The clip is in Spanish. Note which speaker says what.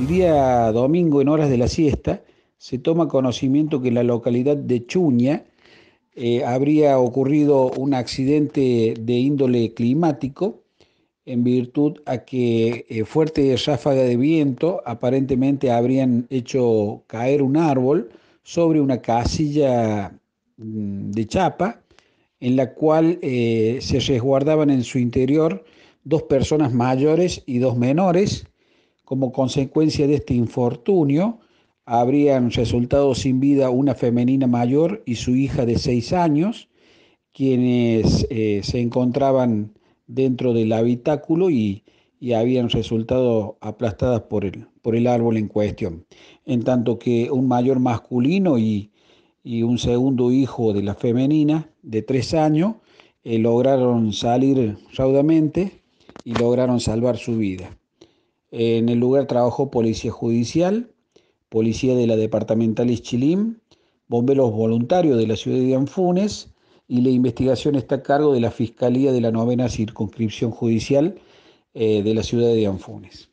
Speaker 1: El día domingo, en horas de la siesta, se toma conocimiento que en la localidad de Chuña eh, habría ocurrido un accidente de índole climático en virtud a que eh, fuerte ráfaga de viento aparentemente habrían hecho caer un árbol sobre una casilla mm, de chapa en la cual eh, se resguardaban en su interior dos personas mayores y dos menores como consecuencia de este infortunio, habrían resultado sin vida una femenina mayor y su hija de seis años, quienes eh, se encontraban dentro del habitáculo y, habían resultado aplastadas por el, por el, árbol en cuestión. En tanto que un mayor masculino y, un segundo hijo de la femenina de tres años eh, lograron salir raudamente y lograron salvar su vida. En el lugar trabajó policía judicial, policía de la departamental Ischilim, bomberos voluntarios de la ciudad de Anfunes y la investigación está a cargo de la Fiscalía de la Novena Circunscripción Judicial eh, de la ciudad de Anfunes.